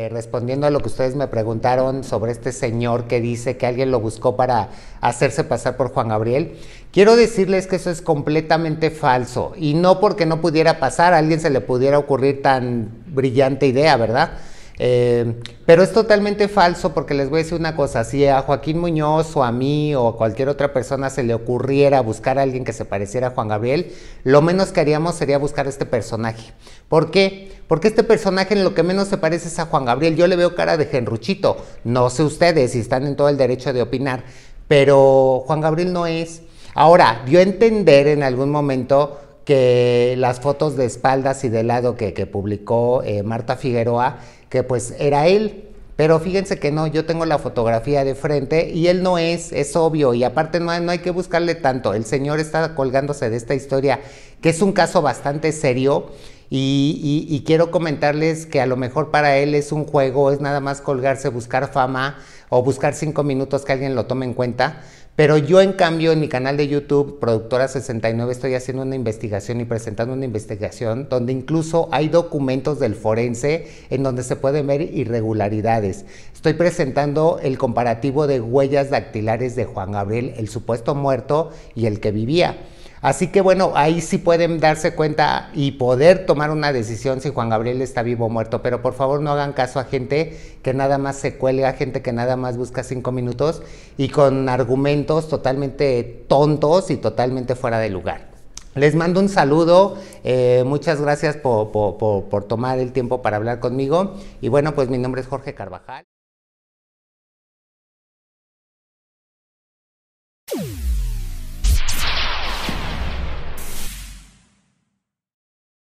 Eh, respondiendo a lo que ustedes me preguntaron sobre este señor que dice que alguien lo buscó para hacerse pasar por Juan Gabriel, quiero decirles que eso es completamente falso y no porque no pudiera pasar, a alguien se le pudiera ocurrir tan brillante idea, ¿verdad? Eh, pero es totalmente falso porque les voy a decir una cosa, si a Joaquín Muñoz o a mí o a cualquier otra persona se le ocurriera buscar a alguien que se pareciera a Juan Gabriel, lo menos que haríamos sería buscar a este personaje. ¿Por qué? Porque este personaje en lo que menos se parece es a Juan Gabriel. Yo le veo cara de genruchito, no sé ustedes si están en todo el derecho de opinar, pero Juan Gabriel no es. Ahora, dio a entender en algún momento que las fotos de espaldas y de lado que, publicó eh, Marta Figueroa, que pues era él. Pero fíjense que no, yo tengo la fotografía de frente y él no es, es obvio. Y aparte no, no hay que buscarle tanto. El señor está colgándose de esta historia, que es un caso bastante serio y, quiero comentarles que a lo mejor para él es un juego, es nada más colgarse, buscar fama o buscar cinco minutos que alguien lo tome en cuenta. Pero yo en cambio en mi canal de YouTube, Productora 69, estoy haciendo una investigación y presentando una investigación donde incluso hay documentos del forense en donde se pueden ver irregularidades. Estoy presentando el comparativo de huellas dactilares de Juan Gabriel, el supuesto muerto y el que vivía. Así que bueno, ahí sí pueden darse cuenta y poder tomar una decisión si Juan Gabriel está vivo o muerto, pero por favor no hagan caso a gente que nada más se cuelga, gente que nada más busca cinco minutos y con argumentos totalmente tontos y totalmente fuera de lugar. Les mando un saludo, eh, muchas gracias por tomar el tiempo para hablar conmigo y bueno, pues mi nombre es Jorge Carvajal.